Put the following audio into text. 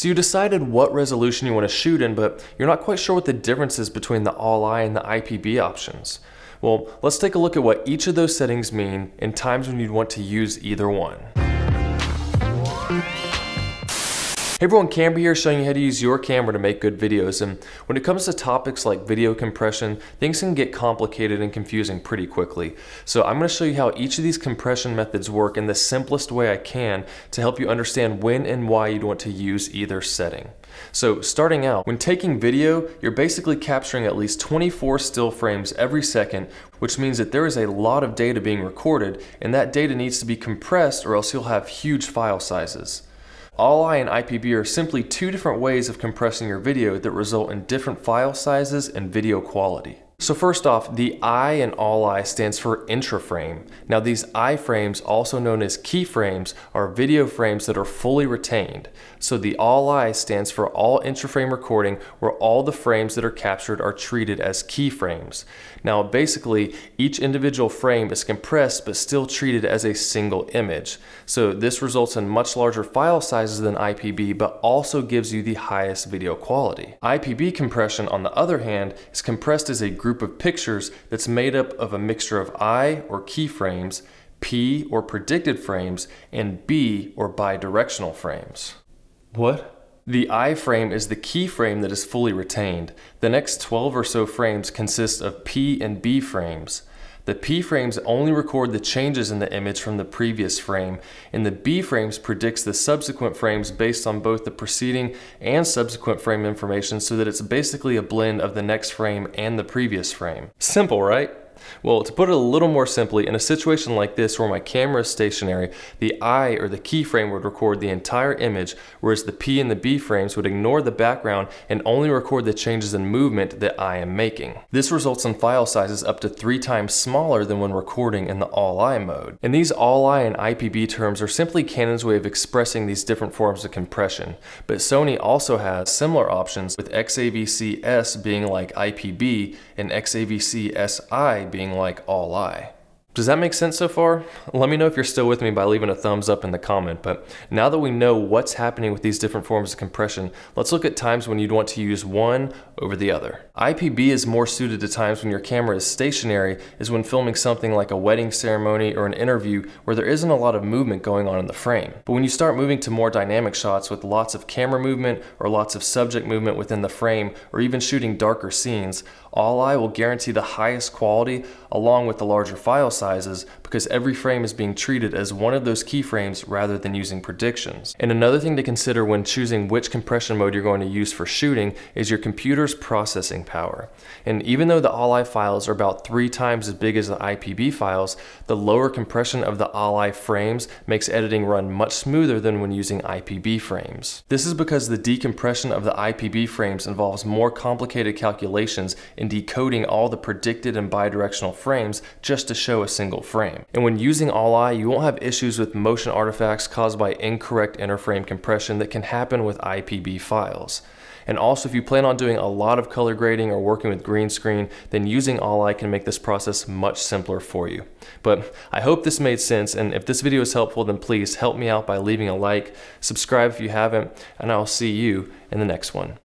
So you decided what resolution you want to shoot in, but you're not quite sure what the difference is between the all I and the IPB options. Well, let's take a look at what each of those settings mean and times when you'd want to use either one. Hey everyone, Camber here showing you how to use your camera to make good videos. And when it comes to topics like video compression, things can get complicated and confusing pretty quickly. So I'm gonna show you how each of these compression methods work in the simplest way I can to help you understand when and why you'd want to use either setting. So starting out, when taking video, you're basically capturing at least 24 still frames every second, which means that there is a lot of data being recorded and that data needs to be compressed or else you'll have huge file sizes. All-I and IPB are simply two different ways of compressing your video that result in different file sizes and video quality. So first off, the I in all I stands for intraframe. Now these I frames, also known as keyframes, are video frames that are fully retained. So the all I stands for all intraframe recording where all the frames that are captured are treated as keyframes. Now basically, each individual frame is compressed but still treated as a single image. So this results in much larger file sizes than IPB but also gives you the highest video quality. IPB compression on the other hand is compressed as a group group of pictures that's made up of a mixture of I or keyframes, P or predicted frames, and B or bidirectional frames. What? The I frame is the keyframe that is fully retained. The next 12 or so frames consist of P and B frames. The P frames only record the changes in the image from the previous frame, and the B frames predicts the subsequent frames based on both the preceding and subsequent frame information so that it's basically a blend of the next frame and the previous frame. Simple, right? Well, to put it a little more simply, in a situation like this where my camera is stationary, the I or the keyframe would record the entire image, whereas the P and the B frames would ignore the background and only record the changes in movement that I am making. This results in file sizes up to three times smaller than when recording in the All-I mode. And these All-I and IPB terms are simply Canon's way of expressing these different forms of compression, but Sony also has similar options with XAVC-S being like IPB and XAVC-SI being like all I. Does that make sense so far? Let me know if you're still with me by leaving a thumbs up in the comment, but now that we know what's happening with these different forms of compression, let's look at times when you'd want to use one over the other. IPB is more suited to times when your camera is stationary, is when filming something like a wedding ceremony or an interview where there isn't a lot of movement going on in the frame. But when you start moving to more dynamic shots with lots of camera movement or lots of subject movement within the frame, or even shooting darker scenes, all I will guarantee the highest quality along with the larger file size sizes because every frame is being treated as one of those keyframes rather than using predictions. And another thing to consider when choosing which compression mode you're going to use for shooting is your computer's processing power. And even though the ALI files are about three times as big as the IPB files, the lower compression of the ALI frames makes editing run much smoother than when using IPB frames. This is because the decompression of the IPB frames involves more complicated calculations in decoding all the predicted and bidirectional frames just to show a single frame. And when using all eye, you won't have issues with motion artifacts caused by incorrect interframe compression that can happen with IPB files. And also if you plan on doing a lot of color grading or working with green screen, then using All Eye can make this process much simpler for you. But I hope this made sense and if this video is helpful then please help me out by leaving a like, subscribe if you haven't, and I'll see you in the next one.